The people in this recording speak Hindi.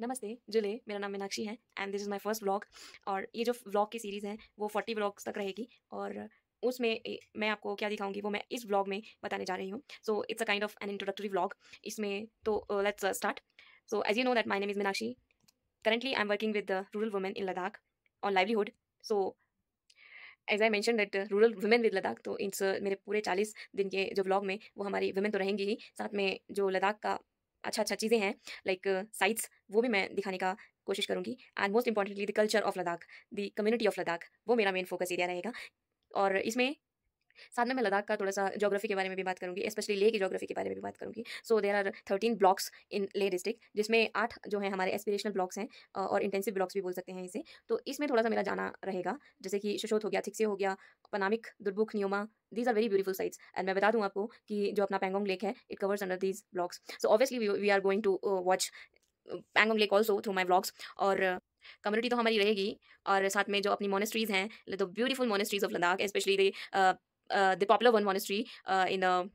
नमस्ते जुले मेरा नाम मीनाक्षी है and this is my first vlog और ये जो व्लॉग की सीरीज़ है वो फोर्टी व्लॉग्स तक रहेगी और उसमें मैं आपको क्या दिखाऊंगी वो मैं इस व्लॉग में बताने जा रही हूँ so it's a kind of an introductory vlog इसमें तो let's start so as you know that my name is Meenakshi I am working with the rural women in Ladakh on livelihood so as I mention that rural women with Ladakh तो इन uh, मेरे पूरे चालीस दिन के जो ब्लॉग में वो हमारी वुमेन तो रहेंगी ही साथ में जो लद्दाख का अच्छा अच्छा चीज़ें हैं लाइक साइट्स वो भी मैं दिखाने का कोशिश करूँगी and most importantly the culture of Ladakh the community of Ladakh वो मेरा मेन फोकस एरिया रहेगा और इसमें साथ में मैं लद्दाख का थोड़ा सा जोग्राफी के बारे में भी बात करूँगी स्पेशली ले की जोग्राफी के बारे में भी बात करूँगी so there are thirteen blocks in Leh district जिसमें आठ जो है हमारे एस्पिरेशनल ब्लॉक्स हैं और इंटेंसिव ब्लॉक्स भी बोल सकते हैं इसे तो इसमें थोड़ा सा मेरा जाना रहेगा जैसे कि शशोत हो गया थिक्से हो गया Panamik Durbuk Nyoma these are very beautiful sites and मैं बता दूँ आपको कि जो अपना पैंगोंग लेक है it covers under these blocks so obviously we are going to watch Pangong lake also through my blogs और कम्युनिटी uh, तो हमारी रहेगी और साथ में जो अपनी मोनेस्ट्रीज हैं the beautiful monasteries of Ladakh specially the Uh, the popular one monastery uh, in a